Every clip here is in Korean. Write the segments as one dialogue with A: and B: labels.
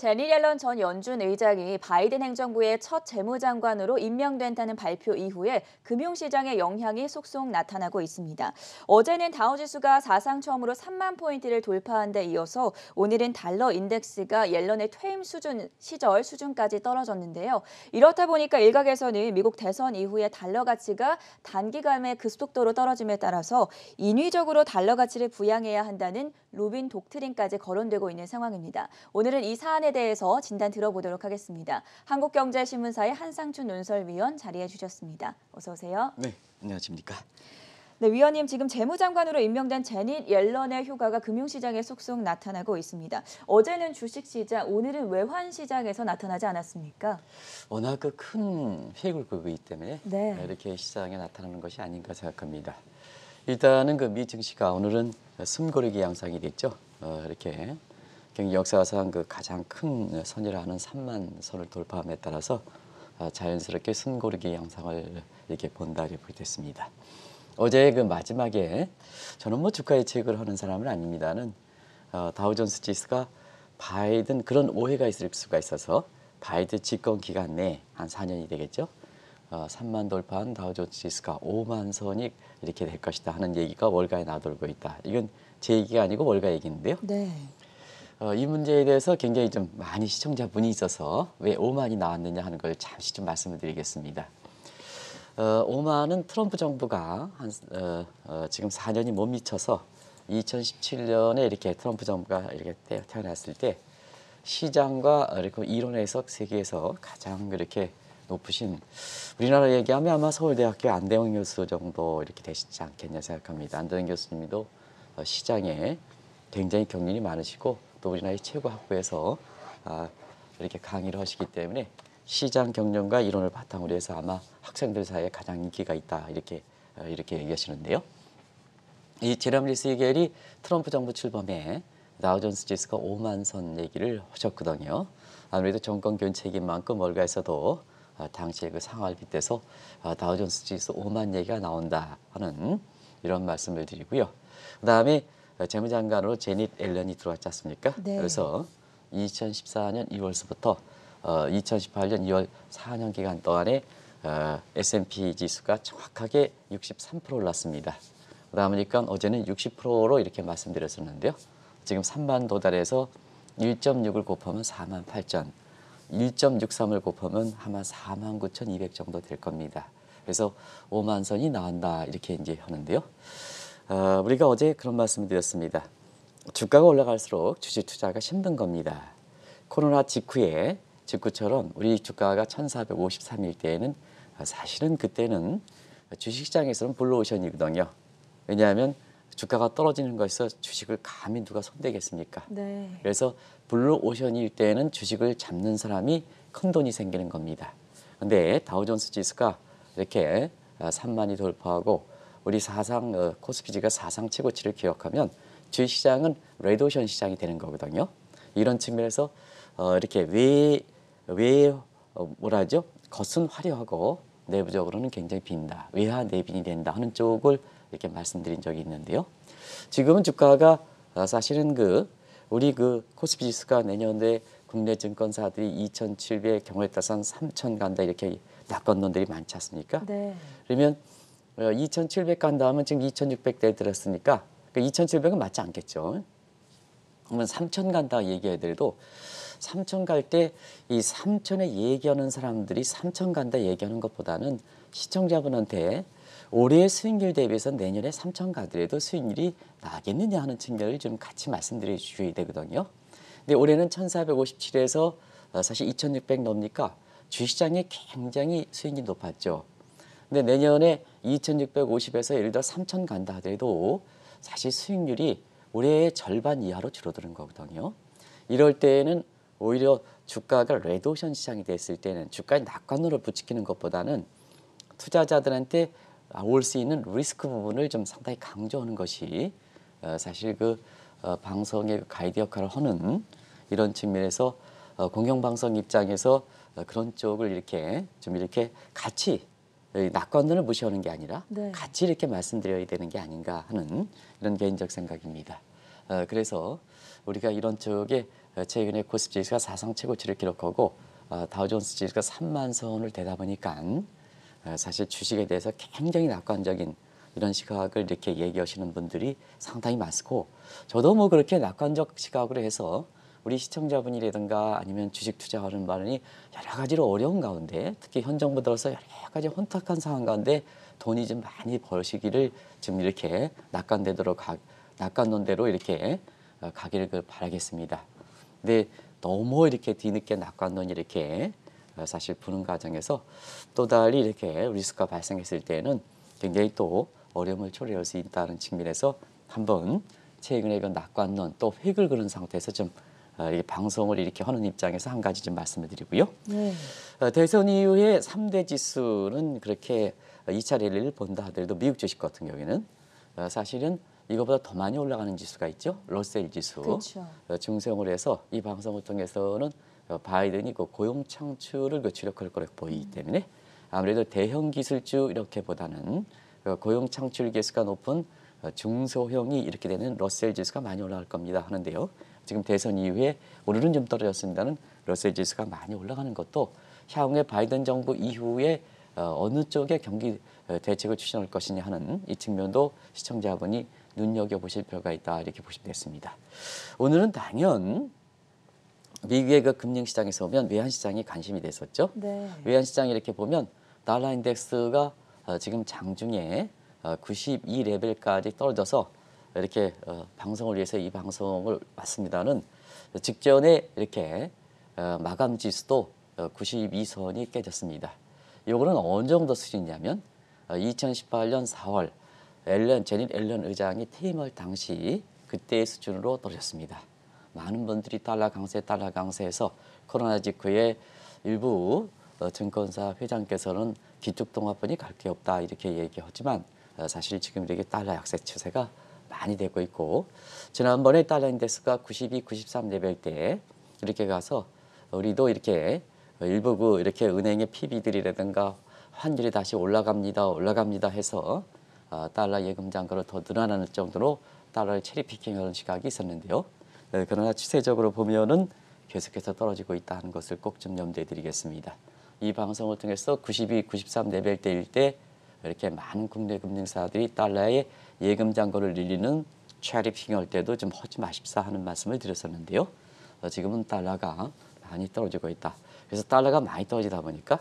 A: 제니 옐런 전 연준 의장이 바이든 행정부의 첫 재무장관으로 임명된다는 발표 이후에 금융시장의 영향이 속속 나타나고 있습니다. 어제는 다우지수가 사상 처음으로 3만 포인트를 돌파한 데 이어서 오늘은 달러 인덱스가 옐런의 퇴임 수준 시절 수준까지 떨어졌는데요. 이렇다 보니까 일각에서는 미국 대선 이후에 달러 가치가 단기간에 급속도로 떨어짐에 따라서 인위적으로 달러 가치를 부양해야 한다는 로빈 독트린까지 거론되고 있는 상황입니다. 오늘은 이 사안에 대해서 진단 들어보도록 하겠습니다. 한국경제신문사의 한상춘 논설위원 자리해 주셨습니다. 어서 오세요.
B: 네, 안녕하십니까.
A: 네, 위원님 지금 재무장관으로 임명된 제닛 옐런의 효과가 금융시장에 속속 나타나고 있습니다. 어제는 주식시장, 오늘은 외환시장에서 나타나지 않았습니까?
B: 워낙 그큰 획을 그기 때문에 네. 이렇게 시장에 나타나는 것이 아닌가 생각합니다. 일단은 그 미 증시가 오늘은 숨고르기 양상이 됐죠. 어, 이렇게 경기 역사상 그 가장 큰 선이라 하는 3만 선을 돌파함에 따라서 아, 자연스럽게 숨고르기 영상을 이렇게 본다 이렇게 습니다 어제 그 마지막에 저는 뭐 주가 예측을 하는 사람은 아닙니다는 어, 다우존스 지수가 바이든 그런 오해가 있을 수가 있어서 바이든 집권 기간 내 한 4년이 되겠죠. 어, 3만 돌파한 다우존스 지수가 5만 선이 이렇게 될 것이다 하는 얘기가 월가에 나돌고 있다. 이건 제 얘기가 아니고 월가 얘기인데요. 네. 어, 이 문제에 대해서 굉장히 좀 많이 시청자분이 있어서 왜 오만이 나왔느냐 하는 걸 잠시 좀 말씀을 드리겠습니다. 어, 오만은 트럼프 정부가 한, 어, 어, 지금 4년이 못 미쳐서 2017년에 이렇게 트럼프 정부가 이렇게 태어났을 때 시장과 이렇게 이론 해석 세계에서 가장 그렇게 높으신 우리나라 얘기하면 아마 서울대학교 안대영 교수 정도 이렇게 되시지 않겠냐 생각합니다. 안대영 교수님도 시장에 굉장히 경륜이 많으시고 또 노인아이 최고 학부에서 아, 이렇게 강의를 하시기 때문에 시장 경영과 이론을 바탕으로 해서 아마 학생들 사이에 가장 인기가 있다 이렇게 어, 이렇게 얘기하시는데요. 이 제람 리스겔이 트럼프 정부 출범에 나우존스 지수가 5만 선 얘기를 하셨거든요. 아무래도 정권 교체인 만큼 월가에서도 아, 당시의 그 상황을 빗대서 아, 다우존스 지수 5만 얘기가 나온다 하는 이런 말씀을 드리고요. 그 다음에 어, 재무장관으로 제닛 앨런이 들어왔지 않습니까? 네. 그래서 2014년 2월서부터 어, 2018년 2월 4년 기간 동안에 어, S&P 지수가 정확하게 63% 올랐습니다. 그러니까 어제는 60%로 이렇게 말씀드렸었는데요. 지금 3만 도달해서 1.6을 곱하면 4만 8천, 1.63을 곱하면 아마 4만 9천 2백 정도 될 겁니다. 그래서 5만 선이 나온다 이렇게 이제 하는데요. 어, 우리가 어제 그런 말씀을 드렸습니다. 주가가 올라갈수록 주식 투자가 힘든 겁니다. 코로나 직후에 직후처럼 우리 주가가 1453일 때에는 아, 사실은 그때는 주식시장에서는 블루오션이거든요. 왜냐하면 주가가 떨어지는 것에서 주식을 감히 누가 손대겠습니까? 네. 그래서 블루오션일 때에는 주식을 잡는 사람이 큰 돈이 생기는 겁니다. 그런데 다우존스 지수가 이렇게 3만이 아, 돌파하고 우리 사상 어, 코스피지가 사상 최고치를 기억하면 주식 시장은 레드오션 시장이 되는 거거든요. 이런 측면에서 어, 이렇게 왜, 왜 어, 뭐라 하죠? 겉은 화려하고 내부적으로는 굉장히 빈다. 외화 내빈이 된다 하는 쪽을 이렇게 말씀드린 적이 있는데요. 지금은 주가가 어, 사실은 그 우리 그 코스피 지수가 내년에 국내 증권사들이 2,700 경우에 따라서 3,000 간다 이렇게 낙관론들이 많지 않습니까? 네. 그러면 2,700간 어, 다음은 지금 2,600대에 들었으니까 그러니까 2,700은 맞지 않겠죠. 그러면 3,000 간다 얘기해도 3,000 갈 때 이 3,000에 얘기하는 사람들이 3,000 간다 얘기하는 것보다는 시청자분한테 올해의 수익률 대비해서 내년에 3,000 가더라도 수익률이 나겠느냐 하는 측면을 좀 같이 말씀드려 주셔야 되거든요. 근데 올해는 1,457에서 어, 사실 2,600 넘니까 주시장이 굉장히 수익이 높았죠. 근데 내년에 2,650에서 예를 들어 3,000 간다 하더라도 사실 수익률이 올해의 절반 이하로 줄어드는 거거든요. 이럴 때에는 오히려 주가가 레도션 시장이 됐을 때는 주가의 낙관으로 부추기는 것보다는 투자자들한테 아, 올수 있는 리스크 부분을 좀 상당히 강조하는 것이 어, 사실 그 어, 방송의 그 가이드 역할을 하는 이런 측면에서 어, 공영방송 입장에서 그런 쪽을 이렇게 좀 이렇게 같이 낙관론을 무시하는 게 아니라 네. 같이 이렇게 말씀드려야 되는 게 아닌가 하는 이런 개인적 생각입니다. 어, 그래서 우리가 이런 쪽에 어, 최근에 코스피 지수가 사상 최고치를 기록하고 어, 다우존스 지수가 3만 선을 되다 보니까 어, 사실 주식에 대해서 굉장히 낙관적인 이런 시각을 이렇게 얘기하시는 분들이 상당히 많고 저도 뭐 그렇게 낙관적 시각으로 해서 우리 시청자분이라든가 아니면 주식 투자하는 많으니 여러 가지로 어려운 가운데 특히 현 정부 들어서 여러 가지 혼탁한 상황 가운데 돈이 좀 많이 벌시기를 지금 이렇게 낙관되도록 가, 낙관론 대로 이렇게 어, 가기를 그 바라겠습니다. 근데 너무 이렇게 뒤늦게 낙관론 이렇게 어, 사실 부는 과정에서 또 달리 이렇게 리스크가 발생했을 때는 굉장히 또 어려움을 초래할 수 있다는 측면에서 한번 최근에 그 낙관론 또 획을 그은 상태에서 좀 아, 이 방송을 이렇게 하는 입장에서 한 가지 좀 말씀을 드리고요. 네. 어, 대선 이후에 3대 지수는 그렇게 2차 랠리를 본다 하더라도 미국 주식 같은 경우에는 어, 사실은 이거보다 더 많이 올라가는 지수가 있죠. 러셀 지수. 그렇죠. 어, 중성을 해서 이 방송을 통해서는 바이든이 그 고용 창출을 그 주력할 거라고 보이기 음. 때문에 아무래도 대형 기술주 이렇게보다는 고용 창출 개수가 높은 중소형이 이렇게 되는 러셀 지수가 많이 올라갈 겁니다 하는데요. 지금 대선 이후에 오늘은 좀 떨어졌습니다는 러셀 지수가 많이 올라가는 것도 향후에 바이든 정부 이후에 어, 어느 쪽에 경기 어, 대책을 추진할 것이냐 하는 이 측면도 시청자분이 눈여겨보실 필요가 있다 이렇게 보시면 됐습니다. 오늘은 당연 미국의 그 금융시장에서 보면 외환시장이 관심이 됐었죠. 네. 외환시장 이렇게 보면 달러 인덱스가 어, 지금 장중에 92레벨까지 떨어져서 이렇게 어, 방송을 위해서 이 방송을 왔습니다는 직전에 이렇게 어, 마감 지수도 92선이 어, 깨졌습니다. 이거는 어느 정도 수준이냐면 어, 2018년 4월 앨런 제닛 앨런 의장이 퇴임할 당시 그때의 수준으로 떨어졌습니다. 많은 분들이 달러 강세 달러 강세에서 코로나 직후에 일부 어, 증권사 회장께서는 기축통화분이 갈 게 없다 이렇게 얘기하지만 어, 사실 지금 이렇게 달러 약세 추세가 많이 되고 있고 지난번에 달러 인데스가 92, 93 레벨 때 이렇게 가서 우리도 이렇게 일부 이렇게 은행의 PB들이라든가 환율이 다시 올라갑니다, 올라갑니다 해서 아, 달러 예금 잔가를더 늘어나는 정도로 달러를 체리피킹하는 시각이 있었는데요. 네, 그러나 추세적으로 보면은 계속해서 떨어지고 있다는 것을 꼭 좀 염두에 드리겠습니다. 이 방송을 통해서 92, 93레벨때 일 때 이렇게 많은 국내 금융사들이 달러에 예금 잔고를 늘리는 트래리핑 할 때도 좀 하지 마십사 하는 말씀을 드렸었는데요. 어, 지금은 달러가 많이 떨어지고 있다. 그래서 달러가 많이 떨어지다 보니까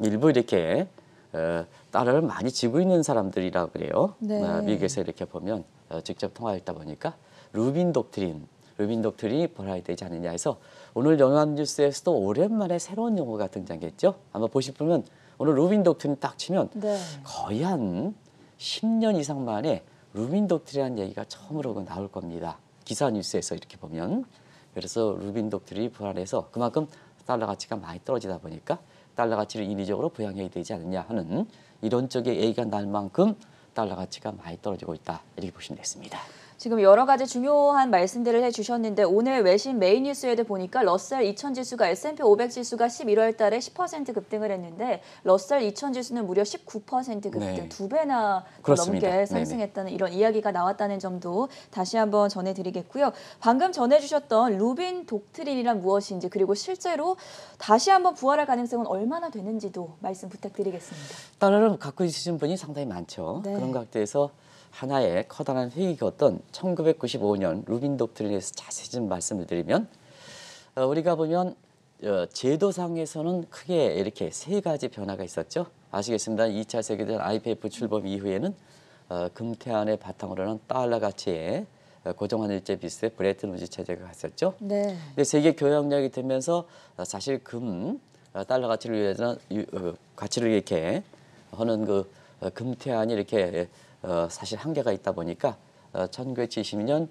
B: 일부 이렇게 어, 달러를 많이 지고 있는 사람들이라 그래요. 네. 아, 미국에서 이렇게 보면 어, 직접 통화했다 보니까 루빈 독트린, 루빈 독트린이 벌화되지 않느냐 해서 오늘 연합 뉴스에서도 오랜만에 새로운 용어가 등장했죠. 아마 보실 분 오늘 루빈 독트린 딱 치면 네. 거의 한 10년 이상 만에 루빈 독트리라는 얘기가 처음으로 나올 겁니다. 기사 뉴스에서 이렇게 보면 그래서 루빈 독트리 불안해서 그만큼 달러 가치가 많이 떨어지다 보니까 달러 가치를 인위적으로 부양해야 되지 않느냐 하는 이런 쪽의 얘기가 날 만큼 달러 가치가 많이 떨어지고 있다 이렇게 보시면 되겠습니다.
A: 지금 여러 가지 중요한 말씀들을 해주셨는데 오늘 외신 메인 뉴스에도 보니까 러셀 2000 지수가 S&P 500 지수가 11월 달에 10% 급등을 했는데 러셀 2000 지수는 무려 19% 급등 네. 두 배나 넘게 상승했다는 네네. 이런 이야기가 나왔다는 점도 다시 한번 전해드리겠고요. 방금 전해주셨던 루빈 독트린이란 무엇인지 그리고 실제로 다시 한번 부활할 가능성은 얼마나 되는지도 말씀 부탁드리겠습니다.
B: 달러를 갖고 계으신 분이 상당히 많죠. 네. 그런 각도에서 하나의 커다란 회의였던 1995년 루빈 독트린에서 자세히 좀 말씀을 드리면 어, 우리가 보면 어, 제도상에서는 크게 이렇게 세 가지 변화가 있었죠. 아시겠습니다. 2차 세계대전 IMF 출범 이후에는 어, 금태안의 바탕으로는 달러 가치에고정환일제비슷의 어, 브레튼 우지 체제가 갔었죠. 네. 근데 세계 교역량이 되면서 어, 사실 금 어, 달러 가치를 위해서 가치를 이렇게 하는 그 금태안이 이렇게 예, 어, 사실 한계가 있다 보니까 어, 1970년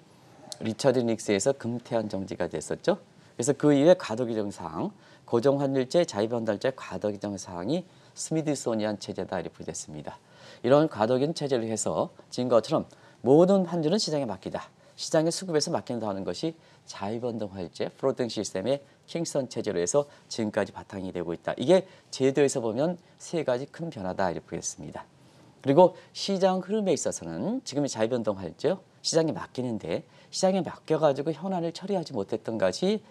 B: 리처드 닉스에서 금태한 정지가 됐었죠. 그래서 그 이후에 과도기정 사항, 고정환율제, 자유변달제, 과도기정 사항이 스미디소니안 체제다 이렇게 됐습니다. 이런 과도기정 체제를 해서 지금 것처럼 모든 환율은 시장에 맡기다. 시장의 수급에서 맡긴다 하는 것이 자유변동화율제 프로등 시스템의 킹선 체제로 해서 지금까지 바탕이 되고 있다. 이게 제도에서 보면 세 가지 큰 변화다 이렇게 보겠습니다. 그리고 시장 흐름에 있어서는 지금의 자유변동 할죠 시장에 맡기는데 시장에 맡겨가지고 현안을 처리하지 못했던 것이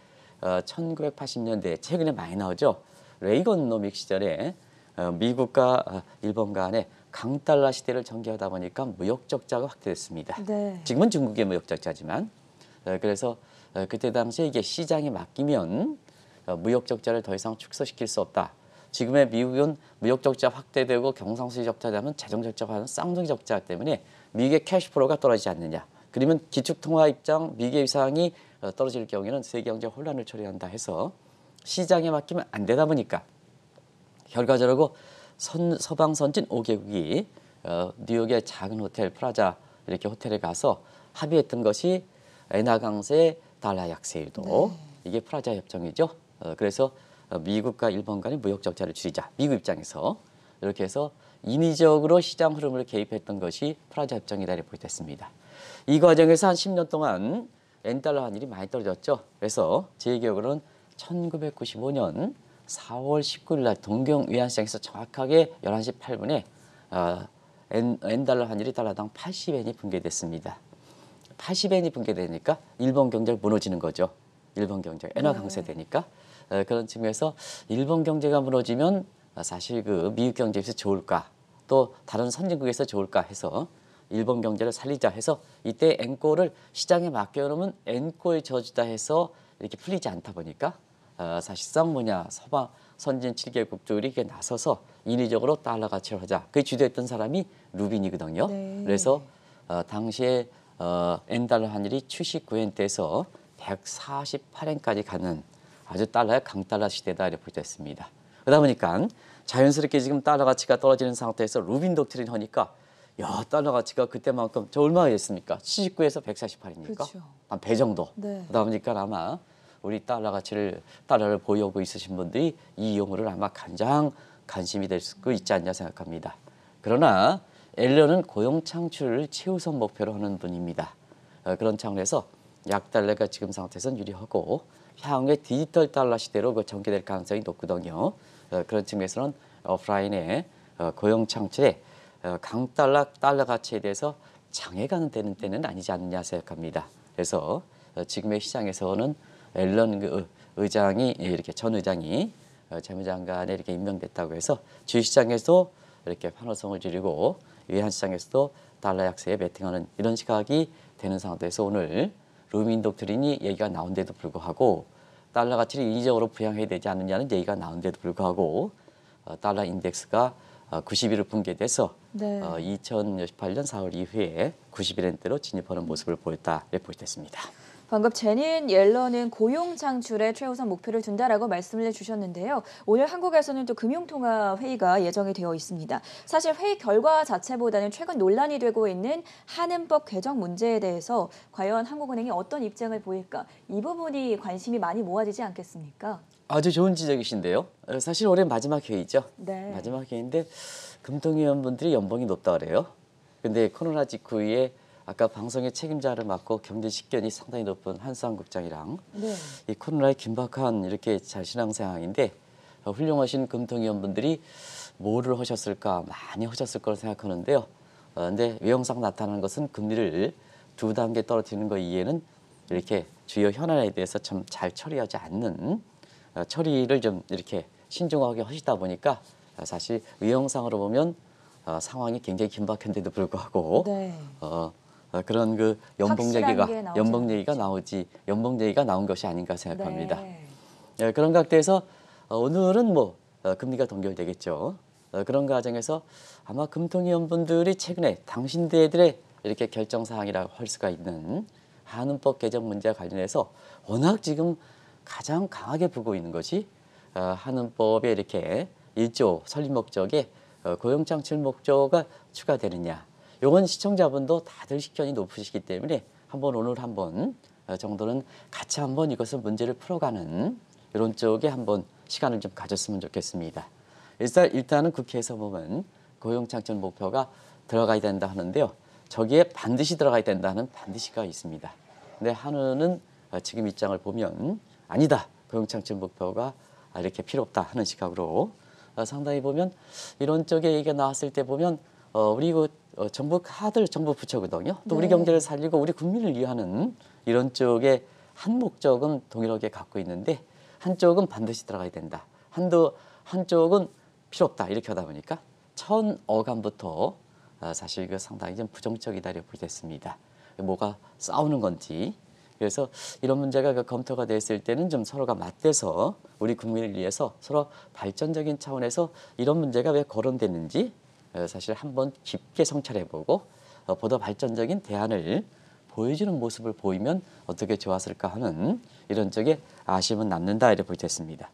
B: 어, 1980년대 최근에 많이 나오죠. 레이건 노믹 시절에 어, 미국과 어, 일본 간의 강달러 시대를 전개하다 보니까 무역 적자가 확대됐습니다. 네. 지금은 중국의 무역 적자지만 어, 그래서 어, 그때 당시에 이게 시장에 맡기면 어, 무역 적자를 더 이상 축소시킬 수 없다. 지금의 미국은 무역적자 확대되고 경상수지 적자라면재정적자와는 쌍둥이 적자 때문에 미국의 캐시프로가 떨어지지 않느냐. 그러면 기축통화 입장 미국의 위상이 어, 떨어질 경우에는 세계경제 혼란을 초래한다 해서 시장에 맡기면 안 되다 보니까 결과적으로 선, 서방 선진 5개국이 어, 뉴욕의 작은 호텔 프라자 이렇게 호텔에 가서 합의했던 것이 엔화 강세 달러 약세일도 네. 이게 프라자 협정이죠. 어, 그래서 어, 미국과 일본 간의 무역 적자를 줄이자 미국 입장에서 이렇게 해서 인위적으로 시장 흐름을 개입했던 것이 프라자 협정이다 이렇게 됐습니다. 이 과정에서 한 10년 동안 엔달러 환율이 많이 떨어졌죠. 그래서 제 기억으로는 1995년 4월 19일 날 동경 외환시장에서 정확하게 11시 8분에 어, 엔, 달러 환율이 달러당 80엔이 붕괴됐습니다. 80엔이 붕괴되니까 일본 경제가 무너지는 거죠. 일본 경제가 엔화 강세되니까 그런 측면에서 일본 경제가 무너지면 사실 그 미국 경제에서 좋을까 또 다른 선진국에서 좋을까 해서 일본 경제를 살리자 해서 이때 엔코를 시장에 맡겨놓으면 엔코의 저주다 해서 이렇게 풀리지 않다 보니까 어, 사실상 뭐냐 서방 선진 7개국들이 이렇게 나서서 인위적으로 달러 가치를 하자. 그게 주도했던 사람이 루빈이거든요. 네. 그래서 어, 당시에 어, 엔달러 환율이 79엔대에서 148엔까지 가는 아주 달러의 강달러 시대다 이렇게 볼수 있습니다. 그러다 보니까 자연스럽게 지금 달러 가치가 떨어지는 상태에서 루빈 독트린 하니까 야 달러 가치가 그때만큼 저 얼마였습니까? 79에서 148입니까? 그렇죠. 한배 정도. 네. 그러다 보니까 아마 우리 달러 가치를 달러를 보유하고 있으신 분들이 이 용어를 아마 가장 관심이 될수 그 있지 않냐 생각합니다. 그러나 앨런은 고용 창출을 최우선 목표로 하는 분입니다. 어, 그런 차원에서 약달러가 지금 상태에선 유리하고 향후에 디지털 달러 시대로 그 전개될 가능성이 높거든요. 어, 그런 측면에서는 오프라인의 어, 고용 창출에 어, 강달러 달러 가치에 대해서 장애가 되는 때는 아니지 않느냐 생각합니다. 그래서 어, 지금의 시장에서는 앨런 그 의장이 예, 이렇게 전 의장이 어, 재무장관에 이렇게 임명됐다고 해서 주시장에서 이렇게 환호성을 지르고 외환시장에서도 달러 약세에 베팅하는 이런 시각이 되는 상황에서 오늘 루민 독트린이 얘기가 나온데도 불구하고 달러 가치를 인위적으로 부양해야 되지 않느냐는 얘기가 나온데도 불구하고 어, 달러 인덱스가 어, 90일을 붕괴돼서 네. 2018년 어, 4월 이후에 90일엔대로 진입하는 모습을 보였다 이렇게 보여졌습니다.
A: 방금 제닌 옐런은 고용 창출에 최우선 목표를 둔다라고 말씀을 해주셨는데요. 오늘 한국에서는 또 금융통화 회의가 예정이 되어 있습니다. 사실 회의 결과 자체보다는 최근 논란이 되고 있는 한은법 개정 문제에 대해서 과연 한국은행이 어떤 입장을 보일까 이 부분이 관심이 많이 모아지지 않겠습니까?
B: 아주 좋은 지적이신데요. 어, 사실 올해 마지막 회의죠.
A: 네. 마지막
B: 회의인데 금통위원분들이 연봉이 높다 그래요. 근데 코로나 직후에 아까 방송의 책임자를 맡고 견디 식견이 상당히 높은 한수환 국장이랑 네. 이 코로나의 긴박한 이렇게 자신앙 상황인데 어, 훌륭하신 금통위원분들이 뭐를 하셨을까 많이 하셨을 거라 생각하는데요. 어, 근데 외형상 나타나는 것은 금리를 두 단계 떨어뜨리는 것 이외에는 이렇게 주요 현안에 대해서 참 잘 처리하지 않는 어, 처리를 좀 이렇게 신중하게 하시다 보니까 어, 사실 외형상으로 보면 어, 상황이 굉장히 긴박한데도 불구하고 네. 어, 아, 그런 그 연봉 얘기가 연봉 얘기가 나오지 연봉 얘기가 나온 것이 아닌가 생각합니다. 네. 예, 그런 각도에서 어, 오늘은 뭐 어, 금리가 동결되겠죠. 어, 그런 과정에서 아마 금통위원분들이 최근에 당신들의 이렇게 결정 사항이라고 할 수가 있는 한은법 개정 문제와 관련해서 워낙 지금 가장 강하게 보고 있는 것이 한은법에 이렇게 일조 설립 목적에 고용창출 목적이 추가되느냐 요건 시청자분도 다들 식견이 높으시기 때문에 한번 오늘 한번 어, 정도는 같이 한번 이것을 문제를 풀어가는 이런 쪽에 한번 시간을 좀 가졌으면 좋겠습니다. 일단, 일단은 국회에서 보면 고용창출 목표가 들어가야 된다 하는데요. 저기에 반드시 들어가야 된다는 반드시가 있습니다. 근데 하우는 어, 지금 입장을 보면 아니다. 고용창출 목표가 이렇게 필요 없다 하는 시각으로 어, 상당히 보면 이런 쪽에 얘기가 나왔을 때 보면 우리 그 어, 정부 카드를 정부 부처거든요. 또 네. 우리 경제를 살리고 우리 국민을 위하는 이런 쪽에 한 목적은 동일하게 갖고 있는데 한쪽은 반드시 들어가야 된다. 한도 한쪽은 필요 없다 이렇게 하다 보니까 천 어감부터 어, 사실 그 상당히 좀 부정적이다 이렇게 됐습니다. 뭐가 싸우는 건지 그래서 이런 문제가 그 검토가 됐을 때는 좀 서로가 맞대서 우리 국민을 위해서 서로 발전적인 차원에서 이런 문제가 왜거론됐는지 어, 사실 한번 깊게 성찰해보고 어, 보다 발전적인 대안을 보여주는 모습을 보이면 어떻게 좋았을까 하는 이런 쪽에 아쉬움은 남는다 이렇게 볼수 있습니다.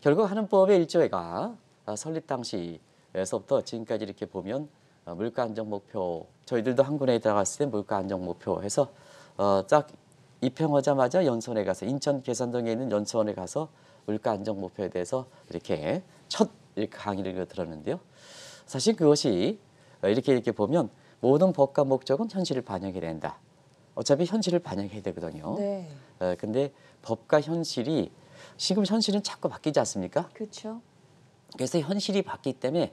B: 결국 하는법의 일조회가 어, 설립 당시에서부터 지금까지 이렇게 보면 물가 안정 목표 저희들도 한군에 들어갔을 때 물가 안정 목표 해서 어, 딱 입행하자마자 연수원에 가서 인천 계산동에 있는 연수원에 가서 물가 안정 목표에 대해서 이렇게 첫 강의를 들었는데요. 사실 그것이 이렇게 이렇게 보면 모든 법과 목적은 현실을 반영해야 된다. 어차피 현실을 반영해야 되거든요. 네. 어, 근데 법과 현실이 지금 현실은 자꾸 바뀌지 않습니까? 그렇죠. 그래서 현실이 바뀌기 때문에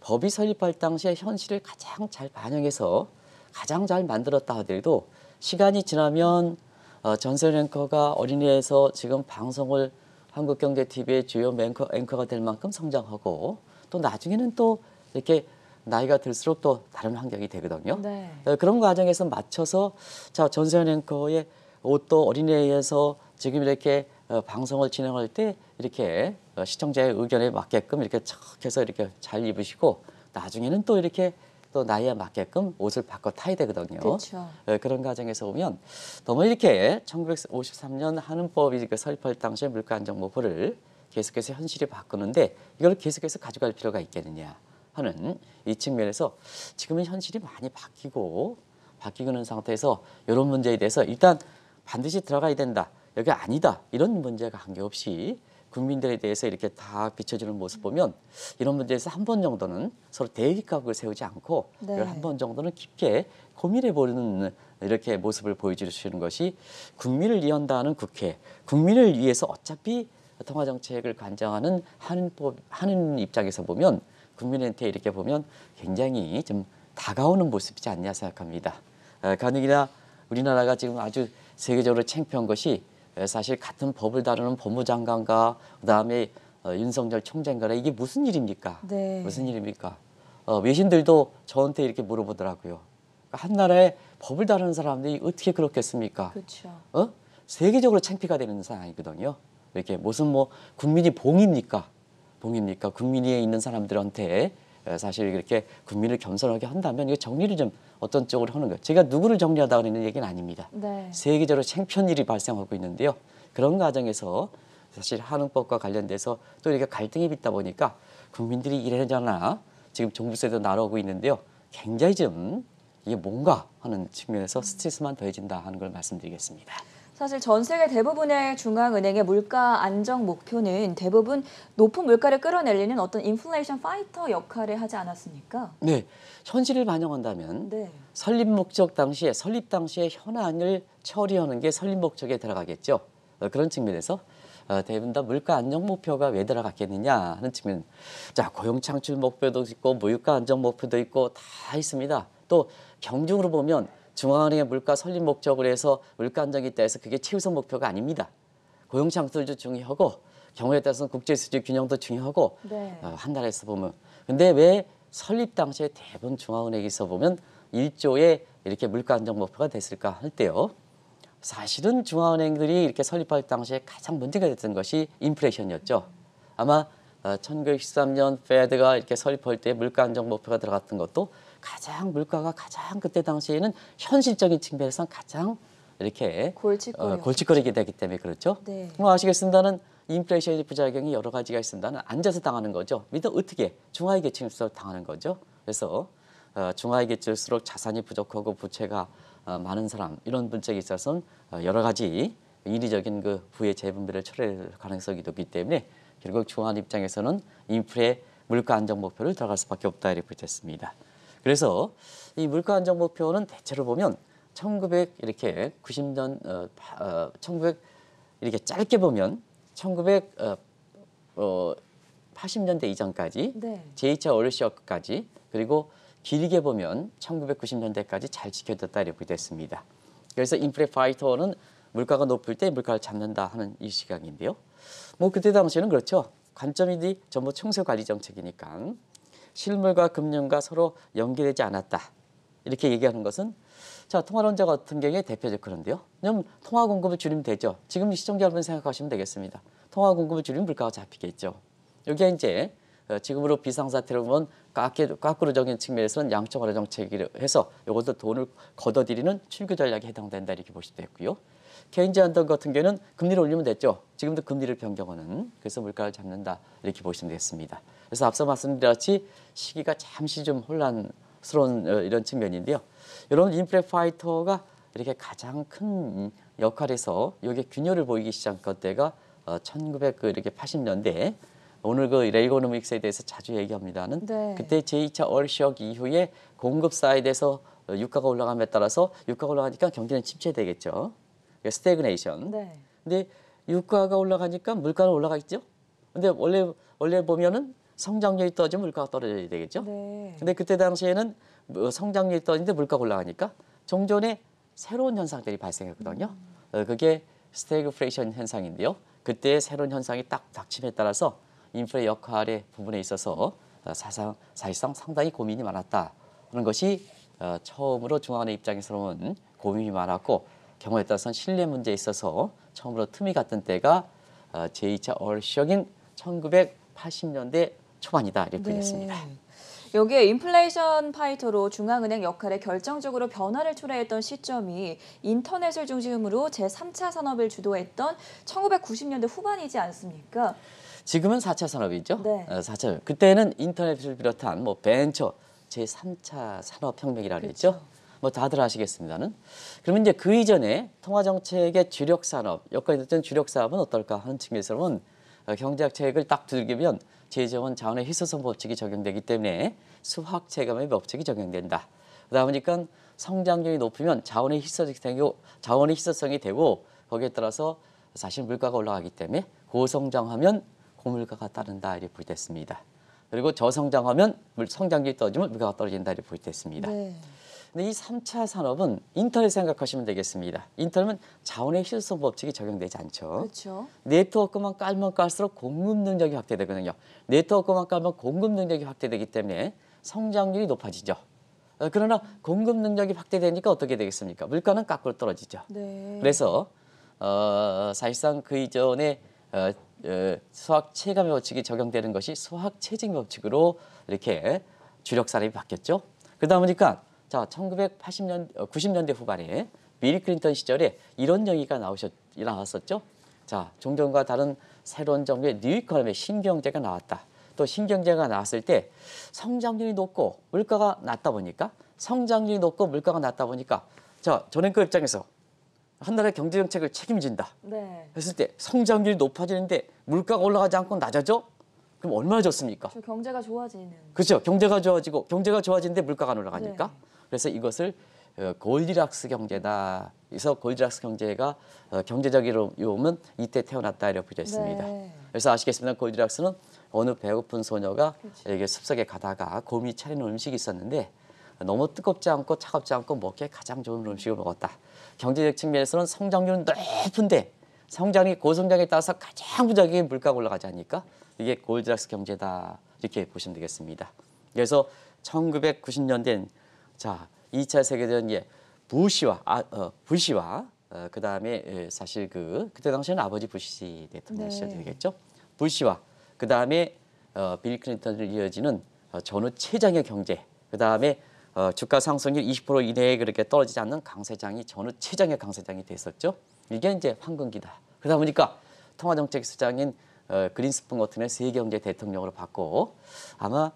B: 법이 설립할 당시에 현실을 가장 잘 반영해서 가장 잘 만들었다 하더라도 시간이 지나면 어, 전설 앵커가 어린이에서 지금 방송을 한국경제TV의 주요 앵커, 앵커가 될 만큼 성장하고 또 나중에는 또 이렇게 나이가 들수록 또 다른 환경이 되거든요. 네. 어, 그런 과정에서 맞춰서 자 전세현 앵커의 옷도 어린애에서 지금 이렇게 어, 방송을 진행할 때 이렇게 어, 시청자의 의견에 맞게끔 이렇게 척해서 이렇게 잘 입으시고 나중에는 또 이렇게 또 나이에 맞게끔 옷을 바꿔 타야 되거든요. 그렇죠. 그런 과정에서 보면 너무 이렇게 1953년 한은법이 그 설립할 당시의 물가 안정 목표를 계속해서 현실이 바꾸는데 이걸 계속해서 가져갈 필요가 있겠느냐. 하는 이 측면에서 지금은 현실이 많이 바뀌고 바뀌는 상태에서 이런 문제에 대해서 일단 반드시 들어가야 된다. 여기 아니다. 이런 문제가 관계없이 국민들에 대해서 이렇게 다 비춰주는 모습 보면 이런 문제에서 한 번 정도는 서로 대기각을 세우지 않고 네. 한번 정도는 깊게 고민해 보는 이렇게 모습을 보여주시는 것이 국민을 위한다는 국회, 국민을 위해서 어차피 통화정책을 관장하는 한는 법, 하는 입장에서 보면 국민한테 이렇게 보면 굉장히 좀 다가오는 모습이지 않냐 생각합니다. 어, 가뜩이나 우리나라가 지금 아주 세계적으로 창피한 것이 어, 사실 같은 법을 다루는 법무장관과 그다음에 어, 윤석열 총장과 이게 무슨 일입니까? 네. 무슨 일입니까? 외신들도 저한테 이렇게 물어보더라고요. 그러니까 한 나라의 법을 다루는 사람들이 어떻게 그렇겠습니까? 그렇죠. 어? 세계적으로 창피가 되는 상황이거든요. 이렇게 무슨 뭐 국민이 봉입니까? 공입니까? 국민위에 있는 사람들한테 사실 이렇게 국민을 겸손하게 한다면 이거 정리를 좀 어떤 쪽으로 하는 거예요. 제가 누구를 정리하다 고하는 얘기는 아닙니다. 네. 세계적으로 챙피한 일이 발생하고 있는데요. 그런 과정에서 사실 한응법과 관련돼서 또 이렇게 갈등이 있다 보니까 국민들이 이래저나 지금 종부세도 날아오고 있는데요. 굉장히 좀 이게 뭔가 하는 측면에서 스트레스만 더해진다 하는 걸 말씀드리겠습니다.
A: 사실 전 세계 대부분의 중앙은행의 물가 안정 목표는 대부분 높은 물가를 끌어내리는 어떤 인플레이션 파이터 역할을 하지 않았습니까?
B: 네. 현실을 반영한다면 네. 설립 목적 당시에 설립 당시의 현안을 처리하는 게 설립 목적에 들어가겠죠. 어, 그런 측면에서 어, 대부분 다 물가 안정 목표가 왜 들어갔겠느냐 하는 측면. 자, 고용 창출 목표도 있고 물가 안정 목표도 있고 다 있습니다. 또 경중으로 보면 중앙은행의 물가 설립 목적으로 해서 물가 안정이 있다 해서 그게 최우선 목표가 아닙니다. 고용 창출도 중요하고 경우에 따라서는 국제 수지 균형도 중요하고 네. 어, 한 나라에서 보면 근데 왜 설립 당시에 대부분 중앙은행에서 보면 1조에 이렇게 물가 안정 목표가 됐을까 할 때요. 사실은 중앙은행들이 이렇게 설립할 당시에 가장 문제가 됐던 것이 인플레이션이었죠. 아마 1913년 어, 페드가 이렇게 설립할 때 물가 안정 목표가 들어갔던 것도 가장 물가가 가장 그때 당시에는 현실적인 측면에서 가장 이렇게
A: 골칫거리 어,
B: 골칫거리게 되기 때문에 그렇죠. 네. 뭐 아시겠습니다는 인플레이션의 부작용이 여러 가지가 있습니다는 앉아서 당하는 거죠. 믿어 어떻게 중하위 계층일수록 당하는 거죠. 그래서 어, 중하위 계층일수록 자산이 부족하고 부채가 어, 많은 사람 이런 분석에 있어서는 어, 여러 가지 인위적인 그 부의 재분배를 초래할 가능성이 높기 때문에 결국 중앙 입장에서는 인플레 물가 안정 목표를 들어갈 수밖에 없다 이렇게 보였습니다. 그래서 이 물가 안정 목표는 대체로 보면 1900 이렇게 90년 어, 어, 1900 이렇게 짧게 보면 1900 어, 어, 80년대 이전까지 네. 제2차 월요쇼크까지 그리고 길게 보면 1990년대까지 잘 지켜졌다 이렇게 됐습니다. 그래서 인플레 파이터는 물가가 높을 때 물가를 잡는다 하는 이 시각인데요. 뭐 그때 당시에는 그렇죠. 관점이 전부 총세 관리 정책이니까 실물과 금융과 서로 연계되지 않았다. 이렇게 얘기하는 것은 자 통화론자 같은 경우에 대표적 그런데요. 왜냐 통화 공급을 줄이면 되죠. 지금 시청자 여러분 생각하시면 되겠습니다. 통화 공급을 줄이면 물가가 잡히겠죠. 여기에 이제 어, 지금으로 비상사태로 보면 깎꾸로적인 측면에서는 양적 완화 정책을 해서 이것도 돈을 걷어들이는 출구 전략에 해당된다 이렇게 보시면 되고요. 개인제한던 같은 경우는 금리를 올리면 됐죠. 지금도 금리를 변경하는 그래서 물가를 잡는다 이렇게 보시면 되겠습니다. 그래서 앞서 말씀드렸듯이 시기가 잠시 좀 혼란스러운 어, 이런 측면인데요. 여러분 인프레 파이터가 이렇게 가장 큰 음, 역할에서 여기에 균열을 보이기 시작한 어, 그 때가 1980년대 오늘 그 레이거노믹스에 대해서 자주 얘기합니다는 네. 그때 제2차 얼시역 이후에 공급 사이드에서 어, 유가가 올라감에 따라서 유가가 올라가니까 경기는 침체되겠죠. 그러니까 스테그네이션. 네. 근데 유가가 올라가니까 물가는 올라가겠죠. 근데 원래 원래 보면은 성장률이 떨어지면 물가가 떨어져야 되겠죠. 네. 근데 그때 당시에는 뭐 성장률이 떨어지는데 물가가 올라가니까 종전에 새로운 현상들이 발생했거든요. 음. 어, 그게 스테그프레이션 현상인데요. 그때 새로운 현상이 딱 닥침에 따라서 인플레 역할의 부분에 있어서 어, 사상, 사실상 상당히 고민이 많았다는 것이 어, 처음으로 중앙의 입장에서는 고민이 많았고 경우에 따라서는 신뢰 문제에 있어서 처음으로 틈이 갔던 때가 어, 제2차 얼시역인 1980년대 초반이다 이렇게 보겠습니다.
A: 네. 여기에 인플레이션 파이터로 중앙은행 역할에 결정적으로 변화를 초래했던 시점이 인터넷을 중심으로 제3차 산업을 주도했던 1990년대 후반이지 않습니까?
B: 지금은 4차 산업이죠. 네. 4차. 어, 그때는 인터넷을 비롯한 뭐 벤처 제3차 산업혁명이라고 그렇죠. 했죠. 뭐 다들 아시겠습니다는. 그러면 이제 그 이전에 통화정책의 주력 산업, 여건이 됐던 주력 사업은 어떨까 하는 측면에서는 어, 경제학 책을 딱 두들기면 재정은 자원의 희소성 법칙이 적용되기 때문에 수학 체감의 법칙이 적용된다. 그러다 보니까 성장률이 높으면 자원의 희소성이 되고 자원의 희소성이 되고 거기에 따라서 사실 물가가 올라가기 때문에 고성장하면 고물가가 따른다 이렇게 보이됐습니다. 그리고 저성장하면 물 성장률이 떨어지면 물가가 떨어진다 이렇게 보이됐습니다. 네. 근데 이 3차 산업은 인터넷 생각하시면 되겠습니다. 인터넷은 자원의 실성 법칙이 적용되지 않죠. 그렇죠. 네트워크만 깔면 깔수록 공급 능력이 확대되거든요. 네트워크만 깔면 공급 능력이 확대되기 때문에 성장률이 높아지죠. 어, 그러나 공급 능력이 확대되니까 어떻게 되겠습니까? 물가는 깎고 으 떨어지죠. 네. 그래서 어, 사실상 그 이전에 어, 어, 수학 체감의 법칙이 적용되는 것이 수학 체증 법칙으로 이렇게 주력 산업이 바뀌었죠. 그러다 보니까 때부터 1980년 90년대 후반에 미리 클린턴 시절에 이런 얘기가 나오셨 나왔었죠. 자, 종전과 다른 새로운 정부의 뉴이코노의 신경제가 나왔다. 또 신경제가 나왔을 때 성장률이 높고 물가가 낮다 보니까 성장률이 높고 물가가 낮다 보니까 자, 전행크 입장에서 한 나라의 경제 정책을 책임진다. 네. 했을 때 성장률이 높아지는데 물가가 올라가지 않고 낮아져? 그럼 얼마나 좋습니까?
A: 경제가 좋아지는.
B: 그렇죠. 경제가 좋아지고 경제가 좋아지는데 물가가 안 올라가니까. 네. 그래서 이것을 어, 골디락스 경제다. 그래서 골디락스 경제가 어, 경제적으로 요음은 이때 태어났다 이렇게 되어 있습니다. 네. 그래서 아시겠습니다. 골디락스는 어느 배고픈 소녀가 그치. 그렇죠. 이게 숲속에 가다가 곰이 차리는 음식이 있었는데 너무 뜨겁지 않고 차갑지 않고 먹기에 가장 좋은 음식을 먹었다. 경제적 측면에서는 성장률은 높은데 성장이 고성장에 따라서 가장 부작용이 물가가 올라가지 않니까 이게 골드락스 경제다 이렇게 보시면 되겠습니다. 그래서 1990년대엔 자, 2차 세계대전 예, 부시와 아, 어, 부시와 어, 그 다음에 예, 사실 그 그때 당시에는 아버지 부시 대통령 네. 시절되겠죠 부시와 그 다음에 어, 빌 클린턴을 이어지는 어, 전후 최장의 경제. 그 다음에 어, 주가 상승률 20% 이내에 그렇게 떨어지지 않는 강세장이 전후 최장의 강세장이 됐었죠. 이게 이제 황금기다. 그러다 보니까 통화정책 수장인 어, 그린스푼 같은 애 세계경제 대통령으로 받고 아마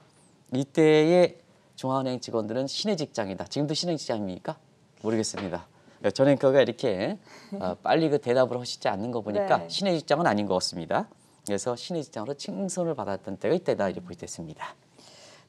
B: 이때의 중앙은행 직원들은 신의 직장이다. 지금도 신의 직장입니까? 모르겠습니다. 전 네, 앵커가 이렇게 어, 빨리 그 대답을 하시지 않는 거 보니까 네. 신의 직장은 아닌 것 같습니다. 그래서 신의 직장으로 칭송을 받았던 때가 이때다 이렇게 보이 됐습니다.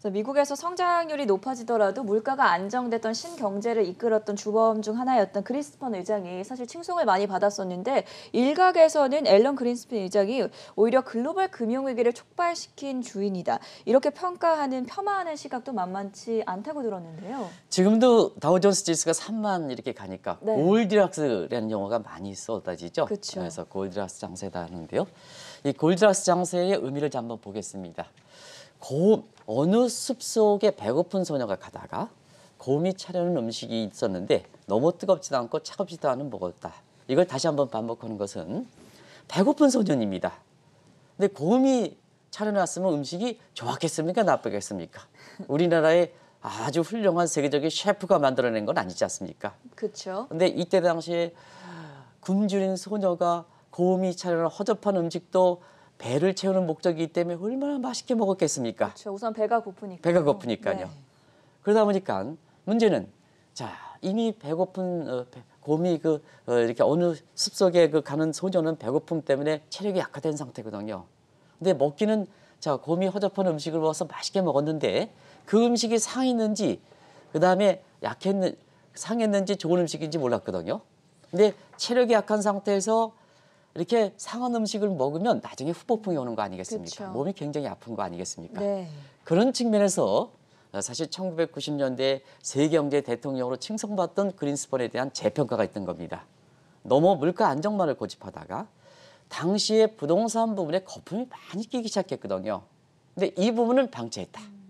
A: 미국에서 성장률이 높아지더라도 물가가 안정됐던 신경제를 이끌었던 주범 중 하나였던 그리스펀 의장이 사실 칭송을 많이 받았었는데 일각에서는 앨런 그린스핀 의장이 오히려 글로벌 금융 위기를 촉발시킨 주인이다 이렇게 평가하는 폄하하는 시각도 만만치 않다고 들었는데요.
B: 지금도 다우존스 지수가 3만 이렇게 가니까 네. 골드락스라는 용어가 많이 쏟아지죠. 그쵸. 그래서 골드락스 장세다 하는데요. 이 골드락스 장세의 의미를 한번 보겠습니다. 고, 어느 숲속에 배고픈 소녀가 가다가 곰이 차려는 음식이 있었는데 너무 뜨겁지도 않고 차갑지도 않은 먹었다. 이걸 다시 한번 반복하는 것은 배고픈 소년입니다. 근데 곰이 차려놨으면 음식이 좋았겠습니까? 나쁘겠습니까? 우리나라의 아주 훌륭한 세계적인 셰프가 만들어낸 건 아니지 않습니까? 그렇죠. 근데 이때 당시에 아, 굶주린 소녀가 고음이 차려는 허접한 음식도 배를 채우는 목적이기 때문에 얼마나 맛있게 먹었겠습니까? 그렇죠.
A: 우선 배가 고프니까.
B: 배가 고프니까요. 네. 그러다 보니까 문제는 자 이미 배고픈 어, 배, 곰이 그 어, 이렇게 어느 숲속에 그 가는 소녀는 배고픔 때문에 체력이 약화된 상태거든요. 근데 먹기는 자 곰이 허접한 음식을 먹어서 맛있게 먹었는데 그 음식이 상했는지 그 다음에 약했는 상했는지 좋은 음식인지 몰랐거든요. 근데 체력이 약한 상태에서 이렇게 상한 음식을 먹으면 나중에 후폭풍이 오는 거 아니겠습니까? 그쵸. 그렇죠. 몸이 굉장히 아픈 거 아니겠습니까? 네. 그런 측면에서 어, 사실 1990년대 세경제 계 대통령으로 칭송받던 그린스펀에 대한 재평가가 있던 겁니다. 너무 물가 안정만을 고집하다가 당시에 부동산 부분에 거품이 많이 끼기 시작했거든요. 근데 이 부분은 방치했다. 음.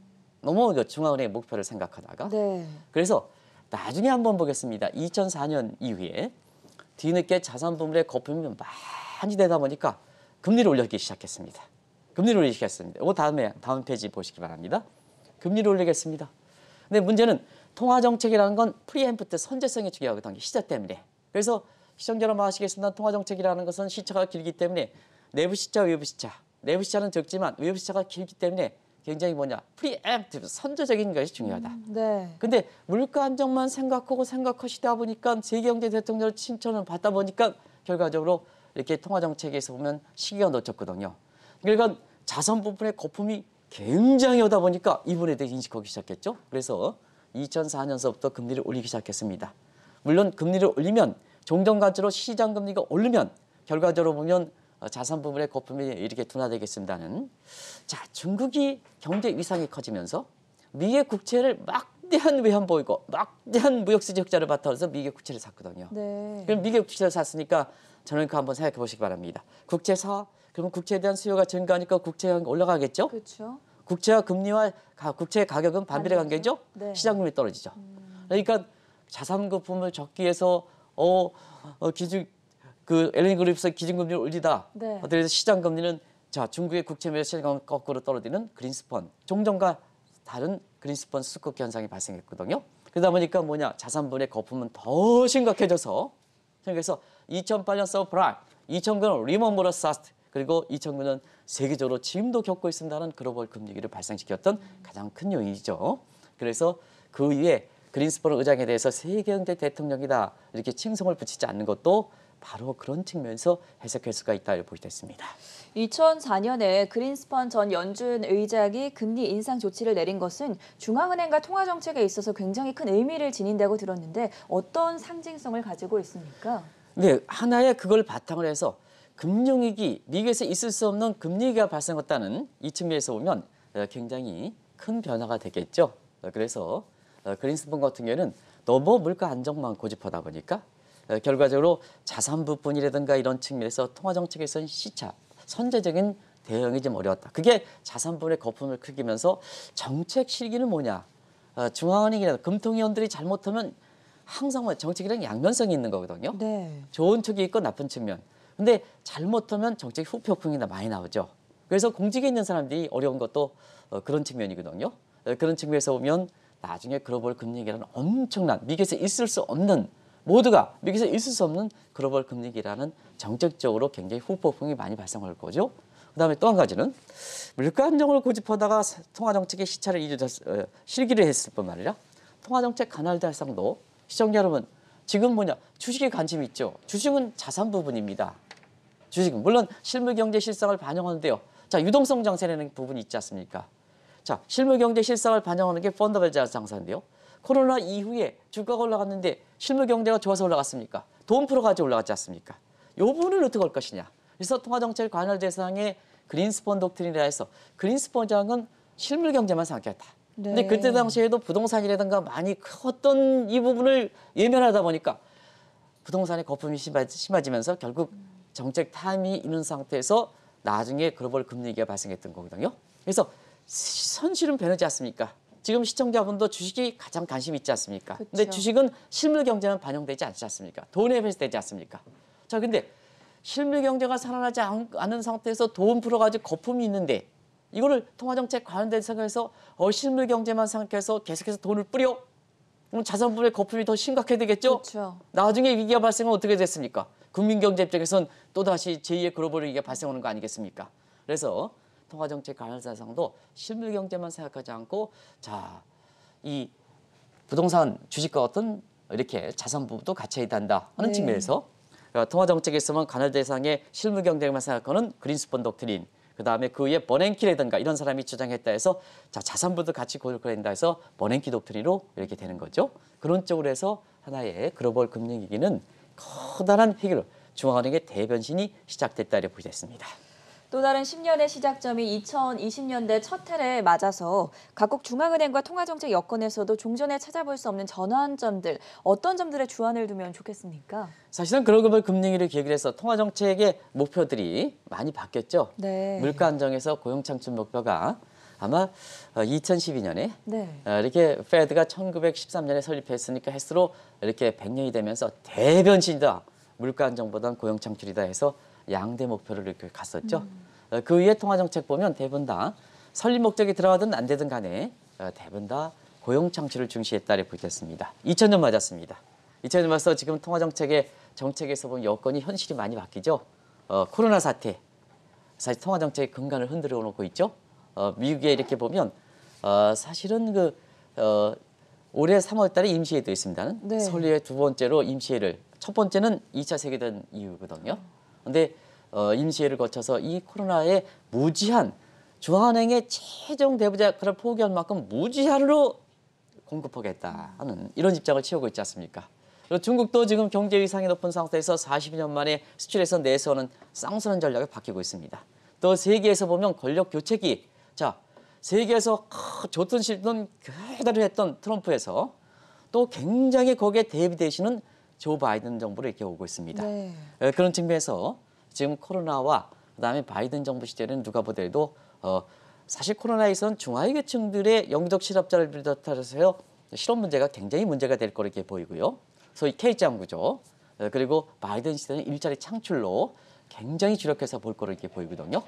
B: 너무 중앙은행의 목표를 생각하다가. 네. 그래서 나중에 한번 보겠습니다. 2004년 이후에 뒤늦게 자산 분물의 거품이 많이 되다 보니까 금리를 올리기 시작했습니다. 금리를 올리겠습니다. 이거 그 다음에 다음 페이지 보시기 바랍니다. 금리를 올리겠습니다. 근데 문제는 통화 정책이라는 건 프리앰프트 선제성이 중요하거든 시자 때문에. 그래서 시청자 여러분 아시겠습니다. 통화 정책이라는 것은 시차가 길기 때문에 내부 시차, 외부 시차. 내부 시차는 적지만 외부 시차가 길기 때문에 굉장히 뭐냐 프리액티브 선제적인 것이 중요하다.
A: 음, 네.
B: 근데 물가 안정만 생각하고 생각하시다 보니까 재경제 대통령 칭찬을 받다 보니까 결과적으로 이렇게 통화 정책에서 보면 시기가 놓쳤거든요. 그러니까 자선 부분의 거품이 굉장히 오다 보니까 이분에 대해 인식하기 시작했죠. 그래서 2004년서부터 금리를 올리기 시작했습니다. 물론 금리를 올리면 종전가치로 시장 금리가 오르면 결과적으로 보면 어, 자산 부분의 거품이 이렇게 둔화되겠습니다는 자 중국이 경제 위상이 커지면서 미의 국채를 막대한 외환 보이고 막대한 무역수지 흑자를 바탕으로서 미국의 국채를 샀거든요. 네. 그럼 미국의 국채를 샀으니까 저는그 한번 생각해 보시기 바랍니다. 국채 사 그러면 국채에 대한 수요가 증가하니까 국채가 올라가겠죠? 그렇죠. 국채와 금리와 가, 국채 가격은 반대의 관계죠? 네. 시장금리 떨어지죠. 음. 그러니까 자산 거품을 적기 위해서 어, 어 기준 그 엘렌 그룹스의 기준금리를 올리다. 네. 그래서 시장 금리는 자 중국의 국채매매 시장 거꾸로 떨어지는 그린스펀 종전과 다른 그린스펀 수급 현상이 발생했거든요. 그러다 보니까 뭐냐 자산분의 거품은 더 심각해져서 그래서 2008년 서브프라임, 2009년 리먼 브러스 그리고 2009년 세계적으로 지금도 겪고 있습니다는 글로벌 금리기를 발생시켰던 가장 큰 요인이죠. 그래서 그 위에 그린스펀 의장에 대해서 세계 경제 대통령이다 이렇게 칭송을 붙이지 않는 것도 바로 그런 측면에서 해석할 수가 있다 이보시겠습니다
A: 2004년에 그린스펀 전 연준 의장이 금리 인상 조치를 내린 것은 중앙은행과 통화 정책에 있어서 굉장히 큰 의미를 지닌다고 들었는데 어떤 상징성을 가지고 있습니까?
B: 네, 하나의 그걸 바탕으로 해서 금융위기, 미국에서 있을 수 없는 금리위기가 발생했다는 이 측면에서 보면 어, 굉장히 큰 변화가 되겠죠. 어, 그래서 어, 그린스펀 같은 경우는 너무 물가 안정만 고집하다 보니까 결과적으로 자산 부분이라든가 이런 측면에서 통화정책에선 시차, 선제적인 대응이 좀 어려웠다. 그게 자산분의 거품을 크기면서 정책 실기는 뭐냐. 어, 중앙은행이나 금통위원들이 잘못하면 항상 뭐 정책이랑 양면성이 있는 거거든요. 네. 좋은 측이 있고 나쁜 측면. 근데 잘못하면 정책 후폭풍이 많이 나오죠. 그래서 공직에 있는 사람들이 어려운 것도 어, 그런 측면이거든요. 그런 측면에서 보면 나중에 글로벌 금융위기는 엄청난 미국에서 있을 수 없는 모두가 미국에서 있을 수 없는 글로벌 금리기라는 정책적으로 굉장히 후폭풍이 많이 발생할 거죠. 그다음에 또 한 가지는 물가 안정을 고집하다가 통화 정책의 시차를 잊으셨, 어, 실기를 했을 뿐말이니라 통화 정책 간할 달성도 시청자 여러분 지금 뭐냐 주식에 관심이 있죠. 주식은 자산 부분입니다. 주식은 물론 실물 경제 실상을 반영하는데요. 자 유동성 장세라는 부분이 있지 않습니까? 자 실물 경제 실상을 반영하는 게 펀더벨 자산사인데요 코로나 이후에 주가가 올라갔는데 실물 경제가 좋아서 올라갔습니까? 돈 풀어가지고 올라갔지 않습니까? 요 부분을 어떻게 할 것이냐. 그래서 통화정책 관할 대상의 그린스펀 독트린이라 해서 그린스펀 장은 실물 경제만 생각했다. 네. 근데 그때 당시에도 부동산이라든가 많이 컸던 이 부분을 예면하다 보니까 부동산의 거품이 심해지면서 결국 정책 타임이 있는 상태에서 나중에 글로벌 금리기가 발생했던 거거든요. 그래서 선실은 변하지 않습니까? 지금 시청자분도 주식이 가장 관심 있지 않습니까? 그쵸. 근데 주식은 실물 경제는 반영되지 않지 않습니까? 돈에 회수되지 않습니까? 자, 근데 실물 경제가 살아나지 않은 상태에서 돈 풀어가지고 거품이 있는데 이거를 통화정책 관련된 생각에서 어, 실물 경제만 생각해서 계속해서 돈을 뿌려? 그럼 자산분의 거품이 더 심각해 지겠죠 그쵸. 나중에 위기가 발생하면 어떻게 됐습니까? 국민경제 입장에선 또다시 제2의 글로벌 위기가 발생하는 거 아니겠습니까? 그래서 통화정책 관할 사상도 실물 경제만 생각하지 않고 자 이 부동산 주식과 어떤 이렇게 자산 부분도 같이 해야 한다 하는 네. 측면에서 그러니까 어, 통화정책에 있으면 관할 대상의 실물 경제만 생각하는 그린스펀 독트린 그다음에 그 위에 버냉키라든가 이런 사람이 주장했다 해서 자 자산부도 같이 고려된다 해서 버냉키 독트린으로 이렇게 되는 거죠. 그런 쪽으로 해서 하나의 글로벌 금융위기는 커다란 해결 중앙은행의 대변신이 시작됐다 이렇게 보게 됐습니다.
A: 또 다른 10년의 시작점이 2020년대 첫 해를 맞아서 각국 중앙은행과 통화정책 여건에서도 종전에 찾아볼 수 없는 전환점들, 어떤 점들에 주안을 두면 좋겠습니까?
B: 사실은 글로벌 금융를 계기로 해서 통화정책의 목표들이 많이 바뀌었죠.
A: 네. 물가
B: 안정에서 고용 창출 목표가 아마 2012년에 네. 어, 이렇게 페드가 1913년에 설립했으니까 횟수로 이렇게 100년이 되면서 대변신이다. 물가 안정보단 고용 창출이다 해서 양대 목표를 이렇게 갔었죠. 음. 어, 그 위에 통화정책 보면 대부분 다 설립 목적이 들어가든 안 되든 간에 어, 대부분 다 고용 창출을 중시했다 이렇게 보겠습니다. 2000년 맞았습니다. 2000년 맞서 지금 통화정책의 정책에서 보면 여건이 현실이 많이 바뀌죠. 어, 코로나 사태, 사실 통화정책의 근간을 흔들어 놓고 있죠. 어, 미국에 이렇게 보면 어, 사실은 그 어, 올해 3월 달에 임시회도 있습니다 네. 설립의두 번째로 임시회를 첫 번째는 2차 세계대전 이후거든요. 근데 어, 임시회를 거쳐서 이 코로나에 무지한 중앙은행의 최종 대부자 역할을 포기한 만큼 무지한으로 공급하겠다는 이런 입장을 채우고 있지 않습니까? 그리고 중국도 지금 경제 위상이 높은 상태에서 40년 만에 수출에서 내수는 쌍수는 전략을 바뀌고 있습니다. 또 세계에서 보면 권력 교체기. 자, 세계에서 좋든 싫든 교대를 했던 트럼프에서 또 굉장히 거기에 대비되시는 조 바이든 정부를 이렇게 오고 있습니다. 네. 어, 그런 측면에서 지금 코로나와 그다음에 바이든 정부 시대는 누가 보더라도 어, 사실 코로나에선 중하위 계층들의 영적 실업자를 비롯해서 실업 문제가 굉장히 문제가 될거라 이렇게 보이고요. 소위 K장 구조 어, 그리고 바이든 시대는 일자리 창출로 굉장히 주력해서 볼 거로 이렇게 보이거든요.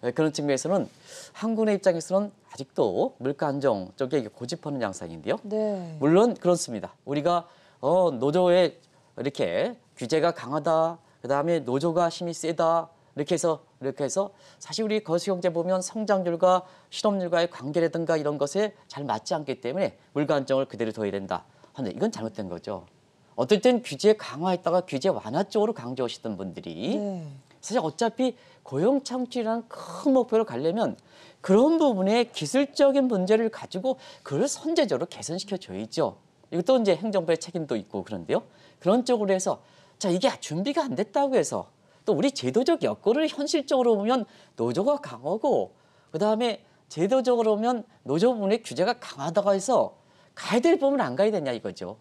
B: 어, 그런 측면에서는 한국의 입장에서는 아직도 물가 안정 쪽에 고집하는 양상인데요. 네. 물론 그렇습니다. 우리가 어, 노조의 이렇게 규제가 강하다, 그 다음에 노조가 힘이 세다, 이렇게 해서 이렇게 해서 사실 우리 거시경제 보면 성장률과 실업률과의 관계라든가 이런 것에 잘 맞지 않기 때문에 물가안정을 그대로 둬야 된다. 근데 이건 잘못된 거죠. 어떨 땐 규제 강화했다가 규제 완화 쪽으로 강조하시던 분들이 네. 사실 어차피 고용 창출이라는 큰 목표로 가려면 그런 부분에 기술적인 문제를 가지고 그걸 선제적으로 개선시켜 줘야죠. 이것도 이제 행정부의 책임도 있고 그런데요. 그런 쪽으로 해서 자 이게 준비가 안 됐다고 해서 또 우리 제도적 여건을 현실적으로 보면 노조가 강하고 그다음에 제도적으로 보면 노조분의 부 규제가 강하다고 해서 가야 될부분을안 가야 되냐 이거죠.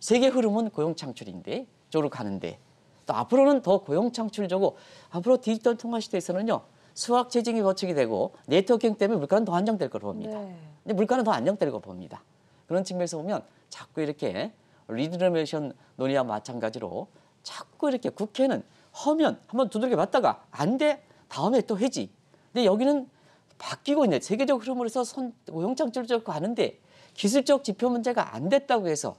B: 세계 흐름은 고용 창출인데 쪽으로 가는데 또 앞으로는 더 고용 창출적으로 앞으로 디지털 통화 시대에서는요. 수학 재정이 거치게 되고 네트워킹 때문에 물가는 더 안정될 거로 봅니다. 네. 근데 물가는 더 안정될 거로 봅니다. 그런 측면에서 보면 자꾸 이렇게 리드레메이션 논의와 마찬가지로 자꾸 이렇게 국회는 허면 한번 두들겨 봤다가 안돼 다음에 또 해지. 근데 여기는 바뀌고 있는 세계적 흐름으로서 선 영창질적 가는데 기술적 지표 문제가 안 됐다고 해서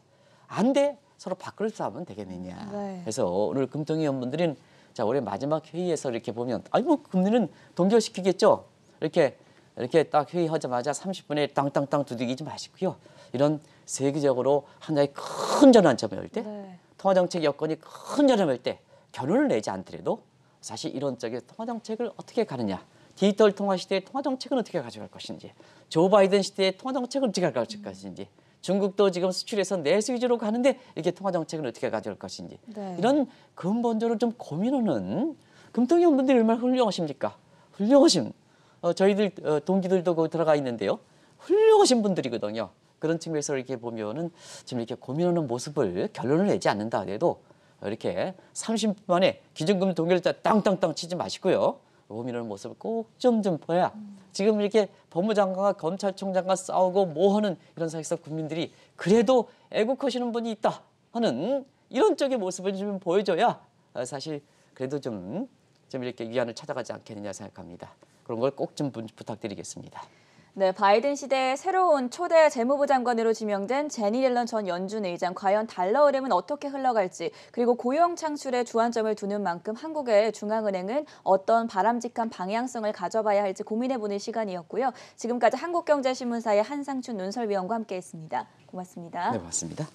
B: 안돼 서로 밖을 싸우면 되겠느냐. 네. 그래서 오늘 금통위 원분들은 자 올해 마지막 회의에서 이렇게 보면 아니 뭐 금리는 동결시키겠죠. 이렇게 이렇게 딱 회의하자마자 30분에 땅땅땅 두들기지 마시고요. 이런 세계적으로 하나의 큰 전환점일 때 네. 통화정책 여건이 큰 전환점일 때결혼을 내지 않더라도 사실 이론적인 통화정책을 어떻게 가느냐 디지털 통화 시대의 통화정책은 어떻게 가져갈 것인지 조 바이든 시대의 통화정책은 어떻게 가져갈 음. 것인지 중국도 지금 수출에서 내수 위주로 가는데 이렇게 통화정책은 어떻게 가져갈 것인지 네. 이런 근본적으로 좀 고민하는 금통위원 분들이 얼마나 훌륭하십니까? 훌륭하신 어, 저희들 어, 동기들도 거기 그 들어가 있는데요. 훌륭하신 분들이거든요. 그런 측면에서 이렇게 보면은 지금 이렇게 고민하는 모습을 결론을 내지 않는다 해도 이렇게 30분 만에 기준금 동결자 땅땅땅 치지 마시고요. 고민하는 모습을 꼭 좀좀 좀 봐야 지금 이렇게 법무장관과 검찰총장과 싸우고 뭐하는 이런 사이에서 국민들이 그래도 애국하시는 분이 있다 하는 이런 쪽의 모습을 좀 보여줘야 사실 그래도 좀, 좀 이렇게 위안을 찾아가지 않겠느냐 생각합니다. 그런 걸 꼭 좀 부탁드리겠습니다.
A: 네, 바이든 시대의 새로운 초대 재무부 장관으로 지명된 제니 딜런 전 연준 의장 과연 달러 흐름은 어떻게 흘러갈지 그리고 고용 창출에 주안점을 두는 만큼 한국의 중앙은행은 어떤 바람직한 방향성을 가져봐야 할지 고민해보는 시간이었고요. 지금까지 한국경제신문사의 한상춘 논설위원과 함께했습니다. 고맙습니다. 네, 고맙습니다.